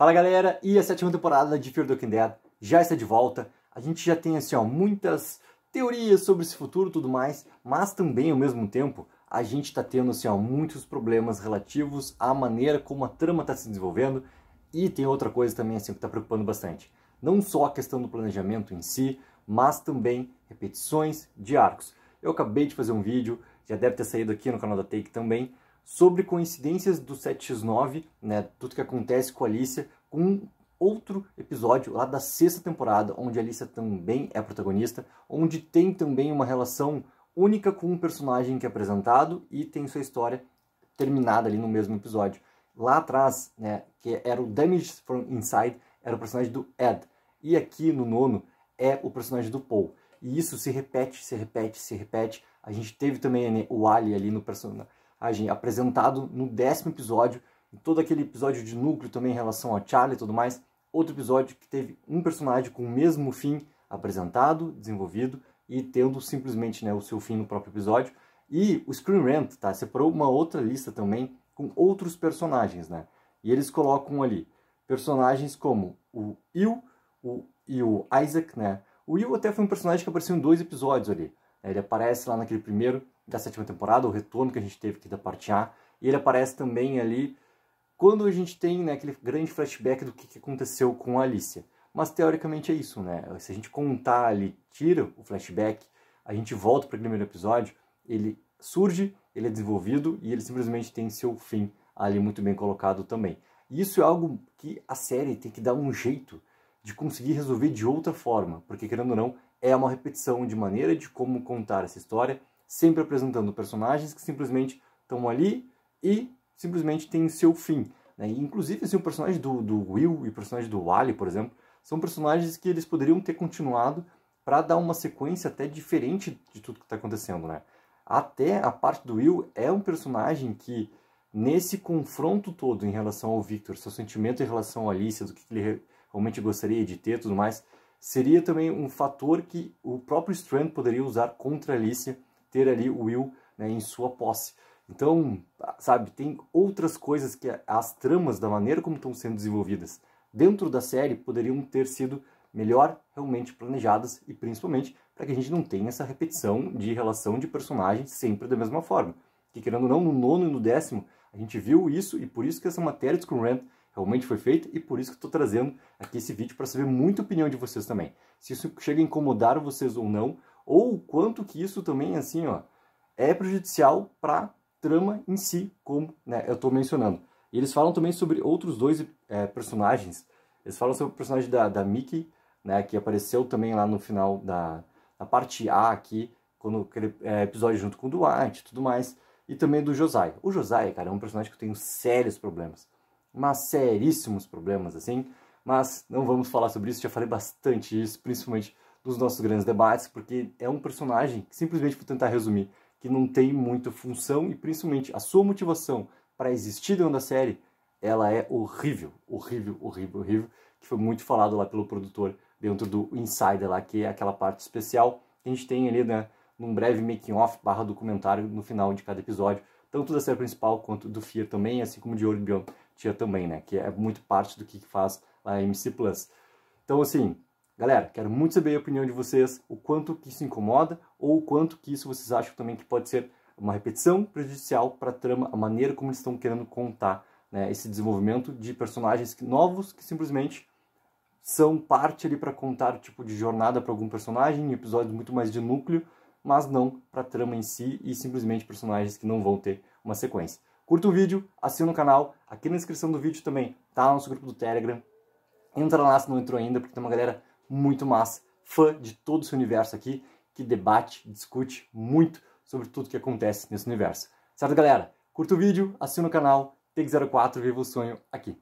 Fala galera, e a sétima temporada de Fear the Walking Dead já está de volta. A gente já tem assim, ó, muitas teorias sobre esse futuro e tudo mais, mas também ao mesmo tempo a gente está tendo assim, ó, muitos problemas relativos à maneira como a trama está se desenvolvendo e tem outra coisa também assim que está preocupando bastante. Não só a questão do planejamento em si, mas também repetições de arcos. Eu acabei de fazer um vídeo, já deve ter saído aqui no canal da Take também, sobre coincidências do 7x9, né, tudo que acontece com a Alicia, com outro episódio lá da sexta temporada, onde a Alicia também é protagonista, onde tem também uma relação única com um personagem que é apresentado e tem sua história terminada ali no mesmo episódio. Lá atrás, né, que era o Damage from Inside, era o personagem do Ed. E aqui no nono é o personagem do Paul. E isso se repete, se repete, se repete. A gente teve também né, o Ali ali no personagem apresentado no décimo episódio, todo aquele episódio de núcleo também em relação ao Charlie e tudo mais. Outro episódio que teve um personagem com o mesmo fim apresentado, desenvolvido e tendo simplesmente né, o seu fim no próprio episódio. E o Screen Rant tá? separou uma outra lista também com outros personagens, né? E eles colocam ali personagens como o Will o, e o Isaac, né? O Will até foi um personagem que apareceu em dois episódios ali. Ele aparece lá naquele primeiro, da sétima temporada, o retorno que a gente teve aqui da parte A. E ele aparece também ali quando a gente tem né, aquele grande flashback do que, que aconteceu com a Alicia. Mas teoricamente é isso, né? Se a gente contar ali, tira o flashback, a gente volta para o primeiro episódio, ele surge, ele é desenvolvido e ele simplesmente tem seu fim ali muito bem colocado também. E isso é algo que a série tem que dar um jeito de conseguir resolver de outra forma, porque querendo ou não, é uma repetição de maneira de como contar essa história sempre apresentando personagens que simplesmente estão ali e simplesmente têm seu fim. Né? Inclusive, assim, o personagem do, do, Will e o personagem do Wally, por exemplo, são personagens que eles poderiam ter continuado para dar uma sequência até diferente de tudo que está acontecendo, né? Até a parte do Will é um personagem que, nesse confronto todo em relação ao Victor, seu sentimento em relação à Alicia, do que ele realmente gostaria de ter tudo mais, seria também um fator que o próprio Strand poderia usar contra a Alicia ter ali o Will né, em sua posse. Então, sabe, tem outras coisas que as tramas, da maneira como estão sendo desenvolvidas dentro da série, poderiam ter sido melhor realmente planejadas e principalmente para que a gente não tenha essa repetição de relação de personagem sempre da mesma forma. Que querendo ou não, no nono e no décimo, a gente viu isso e por isso que essa matéria de Screen Rant realmente foi feita e por isso que estou trazendo aqui esse vídeo para saber muita opinião de vocês também. Se isso chega a incomodar vocês ou não, ou o quanto que isso também, assim, ó, é prejudicial para trama em si, como né, eu estou mencionando. E eles falam também sobre outros dois é, personagens. Eles falam sobre o personagem da, da Mickey, né, que apareceu também lá no final da, da parte A aqui, quando aquele é, episódio junto com o Duarte e tudo mais, e também do Josai. O Josai, cara, é um personagem que tem sérios problemas, mas seríssimos problemas, assim, mas não vamos falar sobre isso, já falei bastante isso, principalmente dos nossos grandes debates, porque é um personagem que simplesmente vou tentar resumir, que não tem muita função e principalmente a sua motivação para existir dentro da série, ela é horrível, horrível, horrível, horrível, que foi muito falado lá pelo produtor dentro do Insider lá, que é aquela parte especial que a gente tem ali, né, num breve making off barra documentário no final de cada episódio, tanto da série principal quanto do Fear também, assim como de Orbeon tinha também, né, que é muito parte do que faz a MC Plus. Então, assim, Galera, quero muito saber a opinião de vocês, o quanto que isso incomoda ou o quanto que isso vocês acham também que pode ser uma repetição prejudicial para a trama, a maneira como eles estão querendo contar né, esse desenvolvimento de personagens novos que simplesmente são parte ali para contar tipo de jornada para algum personagem, episódios muito mais de núcleo, mas não para a trama em si e simplesmente personagens que não vão ter uma sequência. Curta o vídeo, assina o canal, aqui na descrição do vídeo também tá nosso grupo do Telegram. Entra lá se não entrou ainda, porque tem uma galera muito massa, fã de todo esse universo aqui, que debate, discute muito sobre tudo que acontece nesse universo. Certo, galera? Curta o vídeo, assina o canal, TIG04 Viva o Sonho aqui.